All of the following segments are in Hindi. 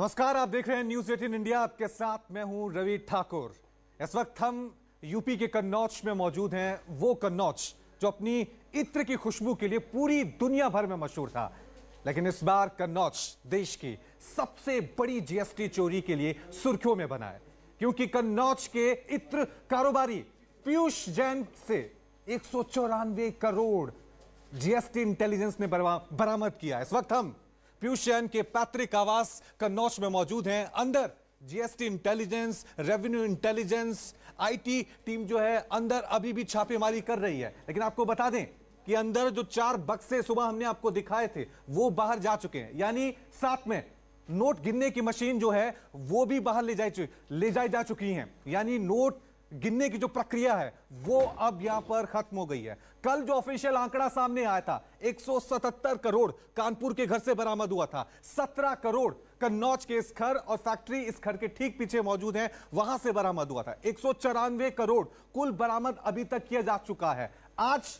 नमस्कार आप देख रहे हैं न्यूज एटीन इंडिया आपके साथ मैं हूं रवि ठाकुर इस वक्त हम यूपी के कन्नौज में मौजूद हैं वो कन्नौज जो अपनी इत्र की खुशबू के लिए पूरी दुनिया भर में मशहूर था लेकिन इस बार कन्नौज देश की सबसे बड़ी जीएसटी चोरी के लिए सुर्खियों में बना है क्योंकि कन्नौज के इत्र कारोबारी पीयूष जैन से एक करोड़ जीएसटी इंटेलिजेंस ने बरामद किया इस वक्त हम पीयूष जैन के पैतृक आवास कन्नौज में मौजूद हैं अंदर GST intelligence revenue intelligence IT team जो है अंदर अभी भी छापेमारी कर रही है लेकिन आपको बता दें कि अंदर जो चार बक्से सुबह हमने आपको दिखाए थे वो बाहर जा चुके हैं यानी साथ में नोट गिनने की मशीन जो है वो भी बाहर ले जाए ले जाई जा चुकी है यानी नोट गिनने की जो प्रक्रिया है वो अब यहां पर खत्म हो गई है कल जो ऑफिशियल आंकड़ा सामने आया था 177 करोड़ कानपुर के घर से बरामद हुआ था 17 करोड़ कन्नौज के इस घर और फैक्ट्री इस घर के ठीक पीछे मौजूद है वहां से बरामद हुआ था एक करोड़ कुल बरामद अभी तक किया जा चुका है आज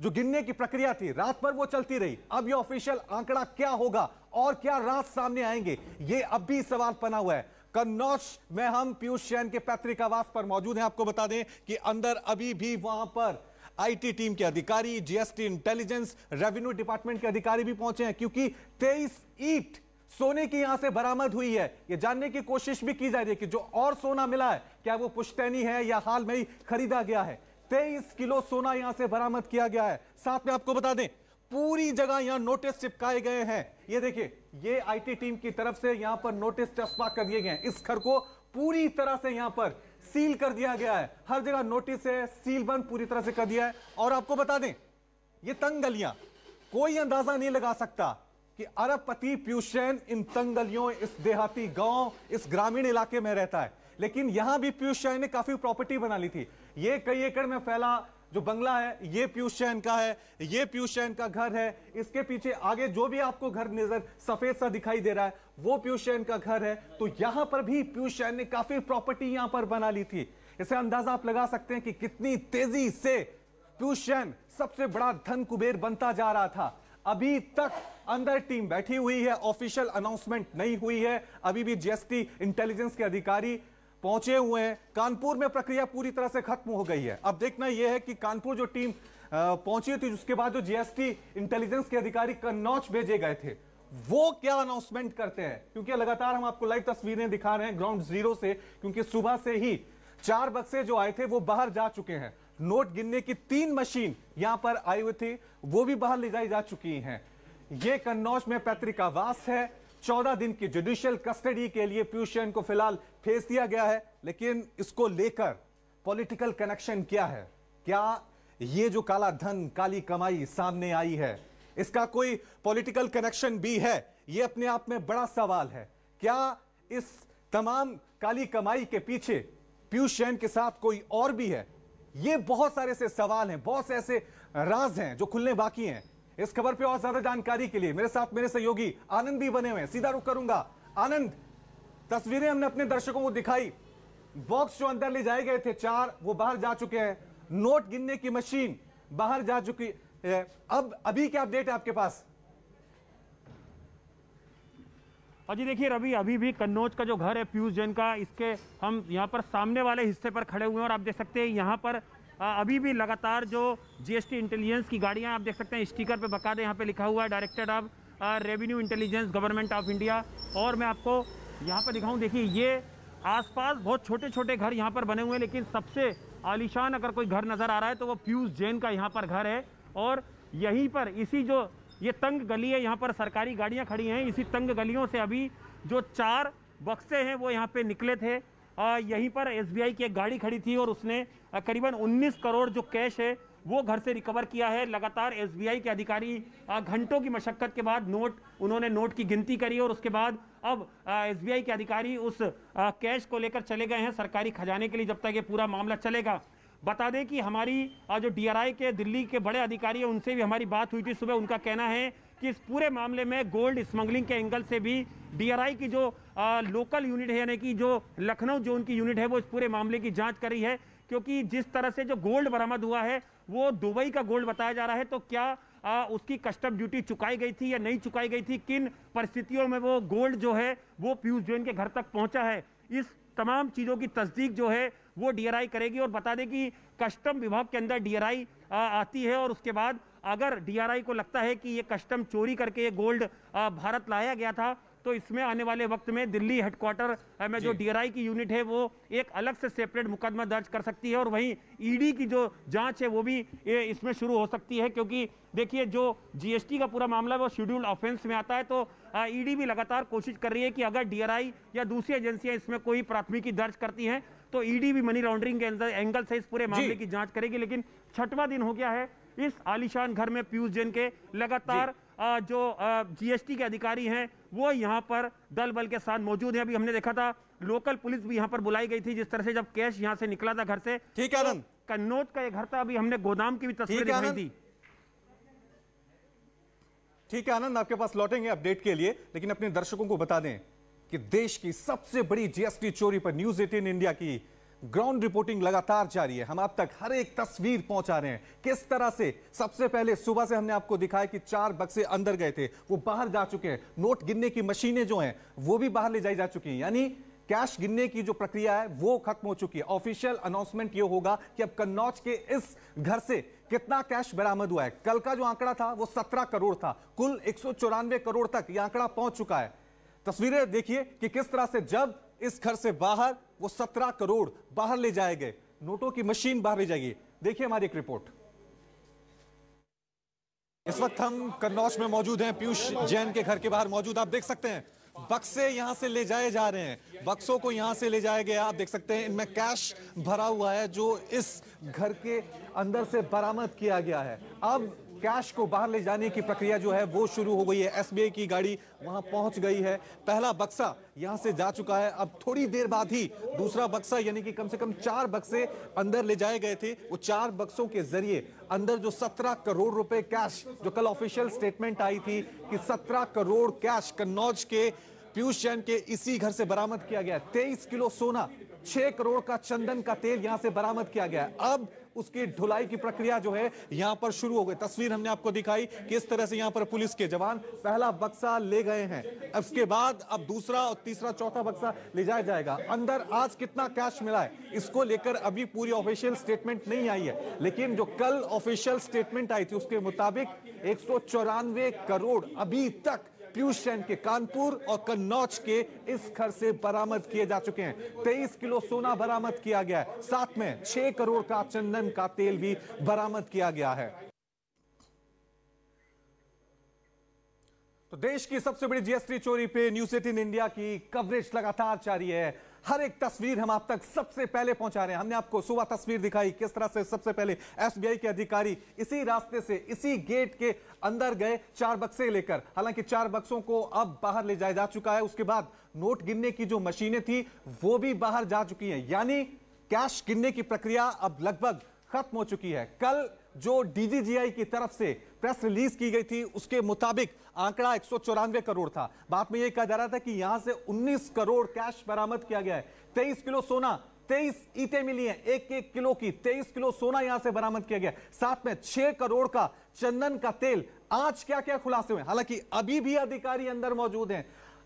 जो गिनने की प्रक्रिया थी रात पर वो चलती रही अब ये ऑफिशियल आंकड़ा क्या होगा और क्या रात सामने आएंगे ये अब भी सवाल बना हुआ है कन्नौज में हम पीयूष जैन के पैतृक आवास पर मौजूद हैं आपको बता दें कि अंदर अभी भी वहां पर आईटी टीम के अधिकारी जीएसटी इंटेलिजेंस रेवेन्यू डिपार्टमेंट के अधिकारी भी पहुंचे हैं क्योंकि तेईस ईट सोने की यहां से बरामद हुई है यह जानने की कोशिश भी की जा रही है कि जो और सोना मिला है क्या वो पुश्तैनी है या हाल में ही खरीदा गया है तेईस किलो सोना यहां से बरामद किया गया है साथ में आपको बता दें पूरी जगह यहां नोटिस चिपकाए गए हैं ये देखिए ये आईटी टीम की तरफ से यहां पर नोटिस चस्पा कर दिए गए हैं इस घर को पूरी तरह से यहां पर सील कर दिया गया है हर जगह नोटिस है सील बंद पूरी तरह से कर दिया है और आपको बता दें ये तंग गलियां कोई अंदाजा नहीं लगा सकता कि अरबपति पीयूष जैन इन तंग गलियों इस देहाती गांव इस ग्रामीण इलाके में रहता है लेकिन यहां भी पीयूष जैन ने काफी प्रॉपर्टी बना ली थी ये कई एकड़ में फैला जो बंगला है ये पीयूष चैन का है ये पीयूष चैन का घर है इसके पीछे आगे जो भी आपको घर नजर सफेद सा दिखाई दे रहा है वो पीयूष चैन का घर है तो यहां पर भी पीयूष चैन ने काफी प्रॉपर्टी यहां पर बना ली थी इसे अंदाजा आप लगा सकते हैं कि कितनी तेजी से पीयूष चैन सबसे बड़ा धन कुबेर बनता जा रहा था अभी तक अंदर टीम बैठी हुई है ऑफिशियल अनाउंसमेंट नहीं हुई है अभी भी जीएसटी इंटेलिजेंस के अधिकारी पहुंचे हुए हैं कानपुर में प्रक्रिया पूरी तरह से खत्म हो गई है अब देखना यह है कि कानपुर जो टीम पहुंची थी उसके बाद जो जीएसटी इंटेलिजेंस के अधिकारी कन्नौज भेजे गए थे वो क्या अनाउंसमेंट करते हैं क्योंकि लगातार हम आपको लाइव तस्वीरें दिखा रहे हैं ग्राउंड जीरो से क्योंकि सुबह से ही चार बक्से जो आए थे वो बाहर जा चुके हैं नोट गिनने की तीन मशीन यहां पर आई हुई थी वो भी बाहर ले जाई जा चुकी हैं ये कन्नौज में पैतृक आवास है 14 दिन की जुडिशियल कस्टडी के लिए पीयूष जैन को फिलहाल भेज दिया गया है लेकिन इसको लेकर पॉलिटिकल कनेक्शन क्या है क्या ये जो काला धन काली कमाई सामने आई है इसका कोई पॉलिटिकल कनेक्शन भी है ये अपने आप में बड़ा सवाल है क्या इस तमाम काली कमाई के पीछे पीयूष जैन के साथ कोई और भी है ये बहुत सारे से सवाल हैं बहुत से ऐसे राज हैं जो खुलने बाकी हैं इस खबर पे और ज्यादा जानकारी के लिए मेरे साथ मेरे सहयोगी आनंद भी बने हुए हैं सीधा रुख करूंगा आनंद तस्वीरें हमने अपने दर्शकों को दिखाई बॉक्स जो अंदर ले जाए गए थे चार वो बाहर जा चुके हैं नोट गिनने की मशीन बाहर जा चुकी है अब अभी क्या अपडेट है आपके पास अजी देखिए रवि अभी भी कन्नौज का जो घर है पीयूष जैन का इसके हम यहाँ पर सामने वाले हिस्से पर खड़े हुए हैं और आप देख सकते हैं यहाँ पर अभी भी लगातार जो जीएसटी इंटेलिजेंस की गाड़ियाँ आप देख सकते हैं स्टिकर पे बकायदे यहाँ पे लिखा हुआ है director of revenue intelligence government of India और मैं आपको यहाँ पर दिखाऊँ देखिए ये आसपास बहुत छोटे छोटे घर यहाँ पर बने हुए हैं लेकिन सबसे आलिशान अगर कोई घर नज़र आ रहा है तो वो पीयूष जैन का यहाँ पर घर है और यहीं पर इसी जो ये तंग गली है यहाँ पर सरकारी गाड़ियाँ खड़ी हैं इसी तंग गलियों से अभी जो चार बक्से हैं वो यहाँ पे निकले थे यहीं पर एसबीआई की एक गाड़ी खड़ी थी और उसने करीबन 19 करोड़ जो कैश है वो घर से रिकवर किया है लगातार एसबीआई के अधिकारी घंटों की मशक्कत के बाद नोट उन्होंने नोट की गिनती करी और उसके बाद अब एसबीआई के अधिकारी उस कैश को लेकर चले गए हैं सरकारी खजाने के लिए जब तक ये पूरा मामला चलेगा बता दें कि हमारी जो डीआरआई के दिल्ली के बड़े अधिकारी हैं उनसे भी हमारी बात हुई थी सुबह उनका कहना है कि इस पूरे मामले में गोल्ड स्मगलिंग के एंगल से भी डीआरआई की जो आ, लोकल यूनिट है यानी कि जो लखनऊ जोन की यूनिट है वो इस पूरे मामले की जांच करी है क्योंकि जिस तरह से जो गोल्ड बरामद हुआ है वो दुबई का गोल्ड बताया जा रहा है तो क्या आ, उसकी कस्टम ड्यूटी चुकाई गई थी या नहीं चुकाई गई थी किन परिस्थितियों में वो गोल्ड जो है वो पीयूष जैन के घर तक पहुंचा है इस तमाम चीज़ों की तस्दीक जो है वो डीआरआई करेगी और बता दें कि कस्टम विभाग के अंदर डीआरआई आती है और उसके बाद अगर डीआरआई को लगता है कि ये कस्टम चोरी करके ये गोल्ड भारत लाया गया था तो इसमें आने वाले वक्त में दिल्ली हेडक्वार्टर में जो डीआरआई की यूनिट है वो एक अलग से सेपरेट मुकदमा दर्ज कर सकती है और वहीं ईडी e की जो जांच है वो भी इसमें शुरू हो सकती है क्योंकि देखिए जो जीएसटी का पूरा मामला है वो शेड्यूल ऑफेंस में आता है तो ईडी e भी लगातार कोशिश कर रही है कि अगर डी या दूसरी एजेंसियाँ इसमें कोई प्राथमिकी दर्ज करती हैं तो ईडी e भी मनी लॉन्ड्रिंग के एंगल से इस पूरे मामले की जांच करेगी लेकिन छठवां दिन हो गया है इस आलिशान घर में पीयूष जैन के लगातार जो जीएसटी के अधिकारी हैं वो यहाँ पर दल बल के साथ मौजूद है अभी हमने देखा था लोकल पुलिस भी यहाँ पर बुलाई गई थी जिस तरह से जब कैश यहाँ से निकला था घर से ठीक है तो कन्नौज का ये घर था अभी हमने गोदाम की भी तस्वीर दिखाई थी ठीक है आनंद आपके पास लौटेंगे अपडेट के लिए लेकिन अपने दर्शकों को बता दें कि देश की सबसे बड़ी जीएसटी चोरी पर न्यूज एटीन इंडिया की ग्राउंड रिपोर्टिंग लगातार जारी है हम आप तक हर एक तस्वीर पहुंचा रहे हैं किस तरह से सबसे पहले सुबह से हमने आपको दिखाया कि चार बक्से अंदर गए थे वो बाहर जा चुके हैं नोट गिनने की मशीनें जो हैं वो भी बाहर ले जाई जा चुकी हैं यानी कैश गिनने की जो प्रक्रिया है वो खत्म हो चुकी है ऑफिशियल अनाउंसमेंट ये होगा कि अब कन्नौज के इस घर से कितना कैश बरामद हुआ है कल का जो आंकड़ा था वो सत्रह करोड़ था कुल एक करोड़ तक ये आंकड़ा पहुंच चुका है तस्वीरें देखिए कि किस तरह से जब इस घर से बाहर वो सत्रह करोड़ बाहर ले जाए गए नोटों की मशीन बाहर ले जाएगी देखिए हमारी एक रिपोर्ट इस वक्त हम कन्नौज में मौजूद हैं पीयूष जैन के घर के बाहर मौजूद आप देख सकते हैं बक्से यहां से ले जाए जा रहे हैं बक्सों को यहां से ले जाया गया आप देख सकते हैं इनमें कैश भरा हुआ है जो इस घर के अंदर से बरामद किया गया है अब कैश को बाहर ले जाने की प्रक्रिया जो है वो शुरू हो गई है एसबीआई की गाड़ी वहां पहुंच गई है पहला बक्सा यहां से जा चुका है अब थोड़ी देर बाद ही दूसरा बक्सा यानी कि कम से कम चार बक्से अंदर ले जाए गए थे वो चार बक्सों के जरिए अंदर जो सत्रह करोड़ रुपए कैश जो कल ऑफिशियल स्टेटमेंट आई थी कि सत्रह करोड़ कैश कन्नौज के पीयूष जैन के इसी घर से बरामद किया गया तेईस किलो सोना छह करोड़ का चंदन का तेल यहां से बरामद किया गया अब उसकी ढुलाई की प्रक्रिया जो है यहाँ पर शुरू हो गई तस्वीर हमने आपको दिखाई किस तरह से यहाँ पर पुलिस के जवान पहला बक्सा ले गए हैं उसके बाद अब दूसरा और तीसरा चौथा बक्सा ले जाया जाएगा अंदर आज कितना कैश मिला है इसको लेकर अभी पूरी ऑफिशियल स्टेटमेंट नहीं आई है लेकिन जो कल ऑफिशियल स्टेटमेंट आई थी उसके मुताबिक एक करोड़ अभी तक पीयूष जैन के कानपुर और कन्नौज के इस घर से बरामद किए जा चुके हैं तेईस किलो सोना बरामद किया गया है साथ में छह करोड़ का चंदन का तेल भी बरामद किया गया है तो देश की सबसे बड़ी जीएसटी चोरी पे न्यूज एटीन इंडिया की कवरेज लगातार जारी है हर एक तस्वीर हम आप तक सबसे पहले पहुंचा रहे हैं हमने आपको सुबह तस्वीर दिखाई किस तरह से सबसे पहले एसबीआई के अधिकारी इसी रास्ते से इसी गेट के अंदर गए चार बक्से लेकर हालांकि चार बक्सों को अब बाहर ले जाया जा चुका है उसके बाद नोट गिनने की जो मशीनें थी वो भी बाहर जा चुकी हैं यानी कैश गिनने की प्रक्रिया अब लगभग खत्म हो चुकी है कल जो डीजीजीआई की तरफ से प्रेस रिलीज की गई थी उसके मुताबिक आंकड़ा एक करोड़ था बाद में यह कहा जा रहा था कि यहां से 19 करोड़ कैश बरामद किया गया है 23 किलो सोना 23 ईटे मिली हैं एक एक किलो की 23 किलो सोना यहां से बरामद किया गया साथ में 6 करोड़ का चंदन का तेल आज क्या क्या खुलासे हुए हालांकि अभी भी अधिकारी अंदर मौजूद हैं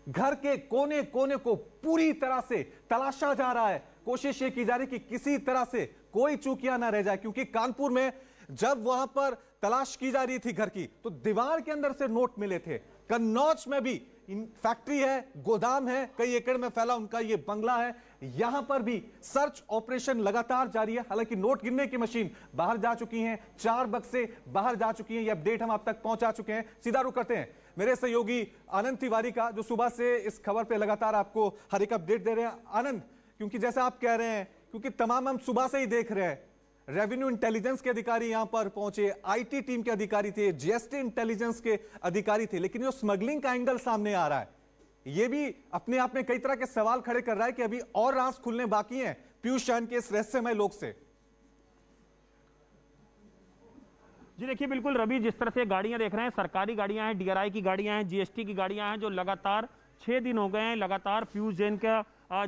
घर के कोने कोने को पूरी तरह से तलाशा जा रहा है कोशिश ये की जा रही कि किसी तरह से कोई चूकिया ना रह जाए क्योंकि कानपुर में जब वहां पर तलाश की जा रही थी घर की तो दीवार के अंदर से नोट मिले थे कन्नौज में भी फैक्ट्री है गोदाम है कई एकड़ में फैला उनका ये बंगला है यहां पर भी सर्च ऑपरेशन लगातार जारी है हालांकि नोट गिनने की मशीन बाहर जा चुकी है चार बक्से बाहर जा चुकी है ये अपडेट हम आप तक पहुंचा चुके हैं सीधा रुख करते हैं मेरे सहयोगी आनंद तिवारी का जो सुबह से इस खबर पर लगातार आपको हर एक अपडेट दे रहे हैं आनंद क्योंकि जैसा आप कह रहे हैं क्योंकि तमाम हम सुबह से ही देख रहे हैं रेवेन्यू इंटेलिजेंस के अधिकारी यहां पर पहुंचे आईटी टीम के अधिकारी थे जीएसटी इंटेलिजेंस के अधिकारी थे लेकिन जो स्मगलिंग का एंगल सामने आ रहा है ये भी अपने आप में कई तरह के सवाल खड़े कर रहा है कि अभी और रास खुलने बाकी हैं पीयूष जैन के इस रहस्यमय लोग से जी देखिए बिल्कुल रवि जिस तरह से गाड़ियां देख रहे हैं सरकारी गाड़ियां हैं डीआरआई की गाड़ियां हैं जीएसटी की गाड़ियां हैं जो लगातार छह दिन हो गए हैं लगातार पीयूष जैन का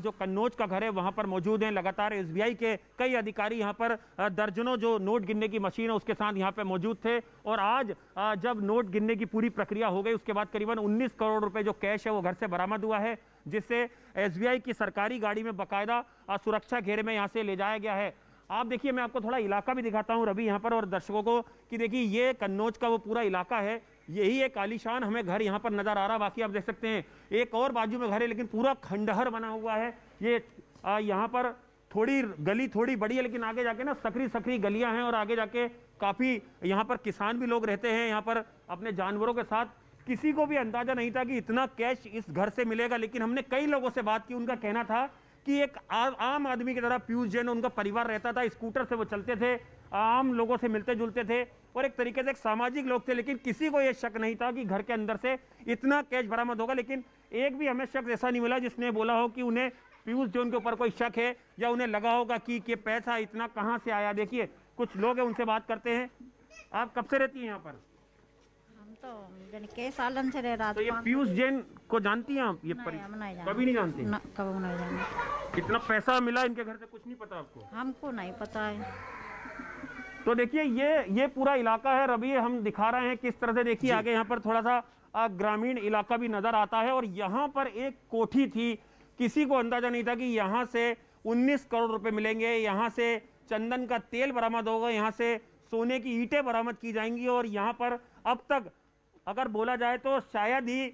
जो कन्नौज का घर है वहां पर मौजूद हैं लगातार एसबीआई के कई अधिकारी यहाँ पर दर्जनों जो नोट गिनने की मशीन है उसके साथ यहाँ पर मौजूद थे और आज जब नोट गिनने की पूरी प्रक्रिया हो गई उसके बाद करीबन उन्नीस करोड़ रुपए जो कैश है वो घर से बरामद हुआ है जिससे एसबीआई की सरकारी गाड़ी में बाकायदा सुरक्षा घेरे में यहाँ से ले जाया गया है आप देखिए मैं आपको थोड़ा इलाका भी दिखाता हूँ रवि यहाँ पर और दर्शकों को कि देखिए ये कन्नौज का वो पूरा इलाका है यही एक आलिशान हमें घर यहाँ पर नज़र आ रहा बाकी आप देख सकते हैं एक और बाजू में घर है लेकिन पूरा खंडहर बना हुआ है ये यहाँ पर थोड़ी गली थोड़ी बड़ी है लेकिन आगे जाके ना सकरी सकरी गलियां हैं और आगे जाके काफ़ी यहाँ पर किसान भी लोग रहते हैं यहाँ पर अपने जानवरों के साथ किसी को भी अंदाजा नहीं था कि इतना कैश इस घर से मिलेगा लेकिन हमने कई लोगों से बात की उनका कहना था कि एक आ, आम आदमी की तरह पीयूष जैन उनका परिवार रहता था स्कूटर से वो चलते थे आम लोगों से मिलते जुलते थे और एक तरीके से एक सामाजिक लोग थे लेकिन किसी को ये शक नहीं था कि घर के अंदर से इतना कैश बरामद होगा लेकिन एक भी हमें शख्स ऐसा नहीं मिला जिसने बोला हो कि उन्हें पीयूष जोन के ऊपर कोई शक है या उन्हें लगा होगा कि ये पैसा इतना कहाँ से आया देखिए कुछ लोग हैं उनसे बात करते हैं आप कब से रहती हैं यहाँ पर हम तो से तो ये पीयूष जैन को जानती हैं आप ये नहीं, नहीं कभी नहीं जानती कभी नहीं जानती इतना पैसा मिला इनके घर से कुछ नहीं पता आपको हमको नहीं पता है तो देखिए ये ये पूरा इलाका है रवि हम दिखा रहे हैं किस तरह से देखिए आगे यहाँ पर थोड़ा सा ग्रामीण इलाका भी नजर आता है और यहाँ पर एक कोठी थी किसी को अंदाजा नहीं था कि यहाँ से 19 करोड़ रुपए मिलेंगे यहाँ से चंदन का तेल बरामद होगा यहाँ से सोने की ईटें बरामद की जाएंगी और यहाँ पर अब तक अगर बोला जाए तो शायद ही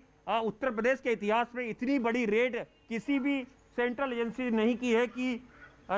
उत्तर प्रदेश के इतिहास में इतनी बड़ी रेड किसी भी सेंट्रल एजेंसी नहीं की है कि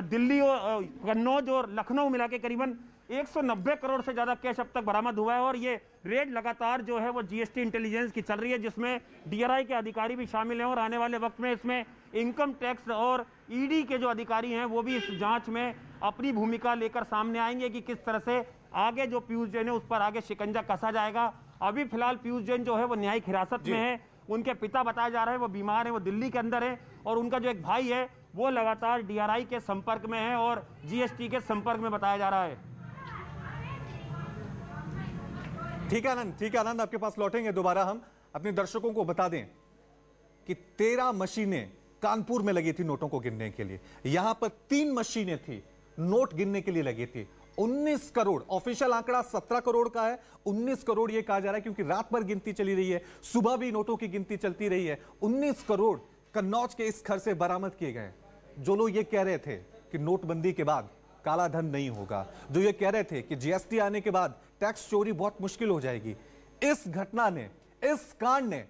दिल्ली और कन्नौज और लखनऊ मिला के करीबन 190 करोड़ से ज़्यादा कैश अब तक बरामद हुआ है और ये रेड लगातार जो है वो जीएसटी इंटेलिजेंस की चल रही है जिसमें डीआरआई के अधिकारी भी शामिल हैं और आने वाले वक्त में इसमें इनकम टैक्स और ईडी के जो अधिकारी हैं वो भी इस जांच में अपनी भूमिका लेकर सामने आएंगे कि किस तरह से आगे जो पीयूष जैन है उस पर आगे शिकंजा कसा जाएगा अभी फिलहाल पीयूष जैन जो है वो न्यायिक हिरासत में है उनके पिता बताया जा रहा है वो बीमार है वो दिल्ली के अंदर है और उनका जो एक भाई है वो लगातार डीआरआई के संपर्क में है और जीएसटी के संपर्क में बताया जा रहा है ठीक है आनंद ठीक है आनंद आपके पास लौटेंगे दोबारा हम अपने दर्शकों को बता दें कि तेरह मशीनें कानपुर में लगी थी नोटों को गिनने के लिए यहां पर तीन मशीनें थी नोट गिनने के लिए लगी थी 19 करोड़ ऑफिशियल आंकड़ा 17 करोड़ का है 19 करोड़ यह कहा जा रहा है क्योंकि रात भर गिनती चली रही है सुबह भी नोटों की गिनती चलती रही है 19 करोड़ कन्नौज के इस घर से बरामद किए गए जो लोग ये कह रहे थे कि नोटबंदी के बाद काला धन नहीं होगा जो तो ये कह रहे थे कि जीएसटी आने के बाद टैक्स चोरी बहुत मुश्किल हो जाएगी इस घटना ने इस कांड ने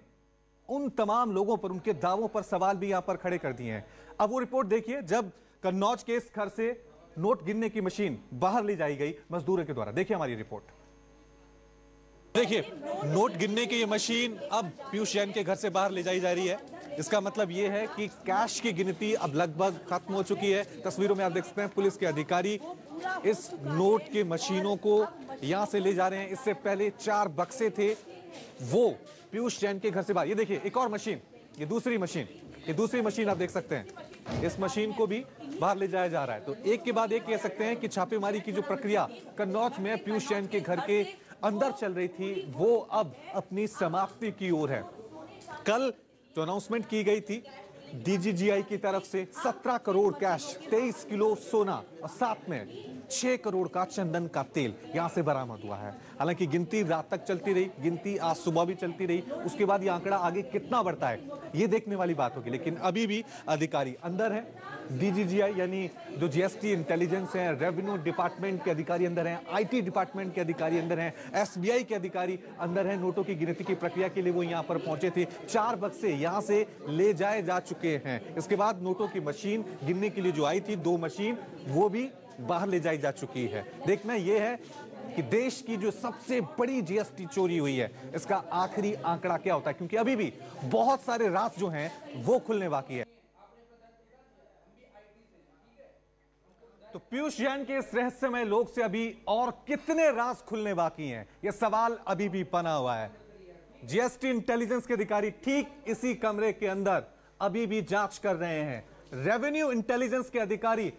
उन तमाम लोगों पर उनके दावों पर सवाल भी यहां पर खड़े कर दिए हैं अब वो रिपोर्ट देखिए जब कन्नौज के इस घर से नोट गिनने की मशीन बाहर ले जाई गई मजदूरों के द्वारा देखिए हमारी रिपोर्ट देखिए नोट गिनने की ये मशीन अब पीयूष जैन के घर से बाहर ले जाई जा रही है इसका मतलब ये है कि कैश की गिनती अब लगभग खत्म हो चुकी है तस्वीरों में आप देख सकते हैं पुलिस के अधिकारी इस नोट के मशीनों को यहाँ से ले जा रहे हैं इससे पहले चार बक्से थे वो पीयूष जैन के घर से बाहर ये देखिए एक और मशीन ये दूसरी मशीन ये दूसरी मशीन आप देख सकते हैं इस मशीन को भी बाहर ले जाया जा रहा है तो एक के बाद एक कह सकते हैं कि छापेमारी की जो प्रक्रिया कन्नौज में पीयूष जैन के घर के अंदर चल रही थी वो अब अपनी समाप्ति की ओर है कल जो तो अनाउंसमेंट की गई थी डीजीजीआई की तरफ से 17 करोड़ कैश 23 किलो सोना और साथ में छह करोड़ का चंदन का तेल यहाँ से बरामद हुआ है हालांकि गिनती रात तक चलती रही गिनती आज सुबह भी चलती रही उसके बाद ये आंकड़ा आगे कितना बढ़ता है ये देखने वाली बात होगी लेकिन अभी भी अधिकारी अंदर है डीजीजीआई यानी जो जीएसटी इंटेलिजेंस है रेवेन्यू डिपार्टमेंट के अधिकारी अंदर हैं आईटी डिपार्टमेंट के अधिकारी अंदर हैं एसबीआई के अधिकारी अंदर हैं नोटों की गिनती की प्रक्रिया के लिए वो यहाँ पर पहुंचे थे चार बक्से यहाँ से ले जाए जा चुके हैं इसके बाद नोटों की मशीन गिनने के लिए जो आई थी दो मशीन वो भी बाहर ले जाई जा चुकी है देखना यह है कि देश की जो सबसे बड़ी जीएसटी चोरी हुई है इसका आखिरी आंकड़ा क्या होता है क्योंकि अभी भी बहुत सारे रास जो हैं वो खुलने बाकी है तो पीयूष जैन के इस रहस्यमय लोक से अभी और कितने रास खुलने बाकी हैं यह सवाल अभी भी बना हुआ है जीएसटी इंटेलिजेंस के अधिकारी ठीक इसी कमरे के अंदर अभी भी जांच कर रहे हैं रेवेन्यू इंटेलिजेंस के अधिकारी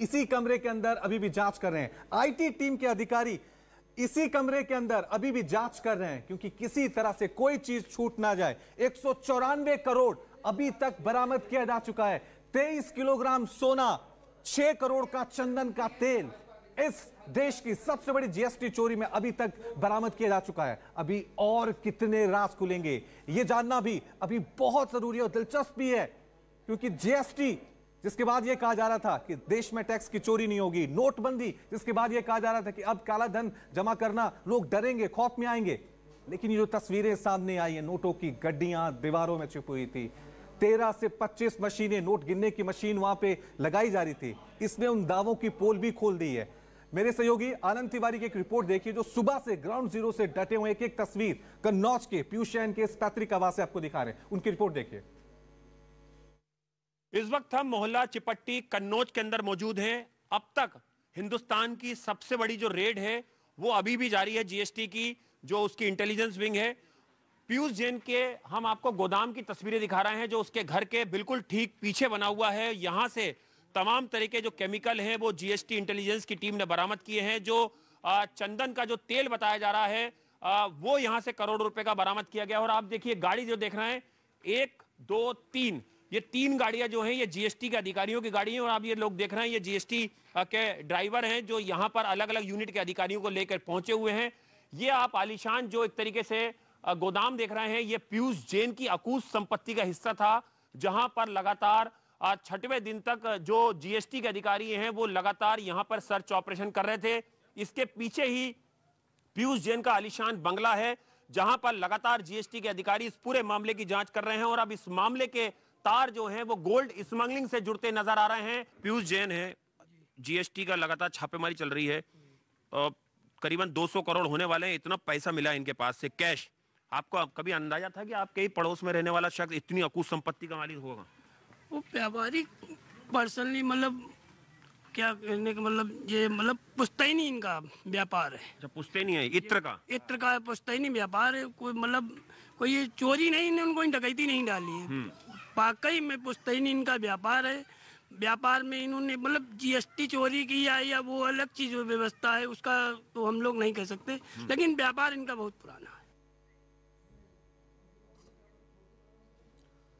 इसी कमरे के अंदर अभी भी जांच कर रहे हैं आईटी टीम के अधिकारी इसी कमरे के अंदर अभी भी जांच कर रहे हैं क्योंकि किसी तरह से कोई चीज छूट ना जाए एक करोड़ अभी तक बरामद किया जा चुका है तेईस किलोग्राम सोना छह करोड़ का चंदन का तेल इस देश की सबसे बड़ी जीएसटी चोरी में अभी तक बरामद किया जा चुका है अभी और कितने राज खुलेंगे यह जानना भी अभी बहुत जरूरी और दिलचस्प भी है क्योंकि जीएसटी जिसके बाद यह कहा जा रहा था कि देश में टैक्स की चोरी नहीं होगी नोटबंदी जिसके बाद यह कहा जा रहा था कि अब काला धन जमा करना लोग डरेंगे खौफ में आएंगे लेकिन ये जो तस्वीरें सामने आई हैं नोटों की गड्डियां दीवारों में छिप हुई थी तेरह से पच्चीस मशीनें नोट गिनने की मशीन वहां पे लगाई जा रही थी इसने उन दावों की पोल भी खोल दी है मेरे सहयोगी आनंद तिवारी की एक रिपोर्ट देखिए जो सुबह से ग्राउंड जीरो से डटे हुए एक एक तस्वीर कन्नौज के पीयूष जैन के इस पैतृक आवास से आपको दिखा रहे हैं उनकी रिपोर्ट देखिए इस वक्त हम मोहल्ला चिपट्टी कन्नौज के अंदर मौजूद हैं अब तक हिंदुस्तान की सबसे बड़ी जो रेड है वो अभी भी जारी है जीएसटी की जो उसकी इंटेलिजेंस विंग है पीयूष जैन के हम आपको गोदाम की तस्वीरें दिखा रहे हैं जो उसके घर के बिल्कुल ठीक पीछे बना हुआ है यहाँ से तमाम तरह के जो केमिकल हैं वो जीएसटी इंटेलिजेंस की टीम ने बरामद किए हैं जो चंदन का जो तेल बताया जा रहा है वो यहाँ से करोड़ रुपए का बरामद किया गया और आप देखिए गाड़ी जो देख रहे हैं एक दो तीन ये तीन गाड़ियां जो हैं ये जीएसटी के अधिकारियों की गाड़ी हैं और आप ये लोग देख रहे हैं ये जीएसटी के ड्राइवर हैं जो यहाँ पर अलग अलग यूनिट के अधिकारियों को लेकर पहुंचे हुए हैं ये आप आलिशान जो एक तरीके से गोदाम देख रहे हैं ये पीयूष जैन की अकूत संपत्ति का हिस्सा था जहां पर लगातार छठवें दिन तक जो जीएसटी के अधिकारी हैं वो लगातार यहां पर सर्च ऑपरेशन कर रहे थे इसके पीछे ही पीयूष जैन का आलिशान बंगला है जहां पर लगातार जीएसटी के अधिकारी इस पूरे मामले की जांच कर रहे हैं और अब इस मामले के तार जो है वो गोल्ड स्मगलिंग से जुड़ते नजर आ रहे हैं पीयूष जैन है जीएसटी का लगातार छापेमारी चल रही है करीबन 200 करोड़ होने वाले हैं इतना पैसा मिला इनके पास से कैश आपको कभी अंदाजा था कि आपके ही पड़ोस में रहने वाला शख्स इतनी अकूत संपत्ति का मालिक होगा वो व्यापारिक पर्सनली मतलब क्या कहने का मतलब ये मतलब पुछता ही नहीं इनका व्यापार है अच्छा पुछते नहीं है इत्र का इत्र का पुछता ही नहीं व्यापार है कोई मतलब कोई ये चोरी नहीं उनको डकैती नहीं डाली है हम्म। वाकई में पुस्तैनी इनका व्यापार है व्यापार में इन्होंने मतलब जीएसटी चोरी किया या वो अलग चीज व्यवस्था है उसका तो हम लोग नहीं कह सकते हम्म। लेकिन व्यापार इनका बहुत पुराना है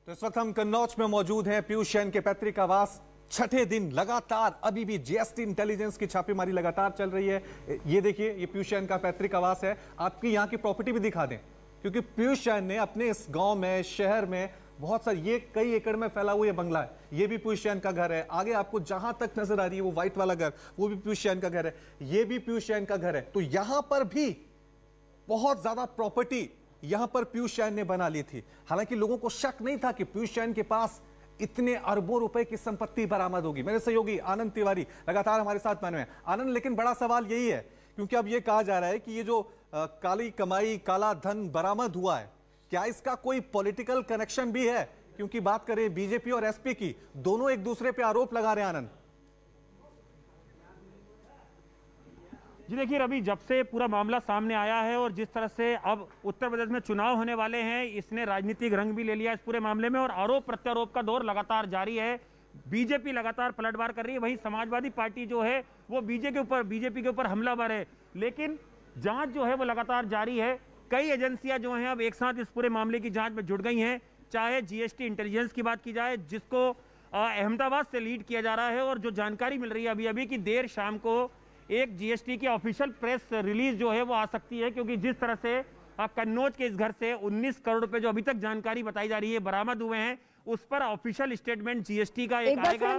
तो इस वक्त हम कन्नौज में मौजूद हैं पीयूष जैन के पैतृक आवास छठे दिन लगातार अभी भी जीएसटी इंटेलिजेंस की छापेमारी लगातार चल रही है ये देखिए ये पीयूष जैन का पैतृक आवास है आपकी यहाँ की प्रॉपर्टी भी दिखा दें क्योंकि पीयूष जैन ने अपने इस गांव में शहर में बहुत सर ये कई एकड़ में फैला हुआ ये बंगला है ये भी पीयूष जैन का घर है आगे आपको जहां तक नजर आ रही है वो व्हाइट वाला घर वो भी पीयूष जैन का घर है ये भी पीयूष जैन का घर है तो यहां पर भी बहुत ज्यादा प्रॉपर्टी यहां पर पीयूष जैन ने बना ली थी हालांकि लोगों को शक नहीं था कि पीयूष जैन के पास इतने अरबों रुपए की संपत्ति बरामद होगी मेरे सहयोगी आनंद तिवारी लगातार हमारे साथ बने हुए आनंद लेकिन बड़ा सवाल यही है क्योंकि अब ये कहा जा रहा है कि ये जो काली कमाई काला धन बरामद हुआ है क्या इसका कोई पॉलिटिकल कनेक्शन भी है क्योंकि बात करें बीजेपी और एसपी की दोनों एक दूसरे पे आरोप लगा रहे आनंद जी देखिए रवि जब से पूरा मामला सामने आया है और जिस तरह से अब उत्तर प्रदेश में चुनाव होने वाले हैं इसने राजनीतिक रंग भी ले लिया इस पूरे मामले में और आरोप प्रत्यारोप का दौर लगातार जारी है बीजेपी लगातार पलटवार कर रही है वहीं समाजवादी पार्टी जो है वो बीजेपी के ऊपर बीजेपी के ऊपर हमलावर है लेकिन जांच जो है वो लगातार जारी है कई एजेंसियां जो हैं अब एक साथ इस पूरे मामले की जांच में जुड़ गई हैं चाहे जीएसटी इंटेलिजेंस की बात की जाए जिसको अहमदाबाद से लीड किया जा रहा है और जो जानकारी मिल रही है अभी अभी कि देर शाम को एक जीएसटी की ऑफिशियल प्रेस रिलीज जो है वो आ सकती है क्योंकि जिस तरह से कन्नौज के इस घर से 19 करोड़ रुपए जो अभी तक जानकारी बताई जा रही है बरामद हुए हैं उस पर ऑफिशियल स्टेटमेंट जीएसटी का एक, एक आएगा